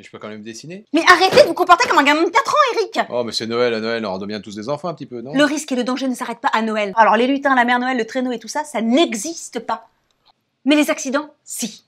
Mais je peux quand même dessiner. Mais arrêtez de vous comporter comme un gamin de 4 ans, Eric Oh, mais c'est Noël, à Noël, on bien tous des enfants un petit peu, non Le risque et le danger ne s'arrêtent pas à Noël. Alors les lutins, la mère Noël, le traîneau et tout ça, ça n'existe pas. Mais les accidents, si.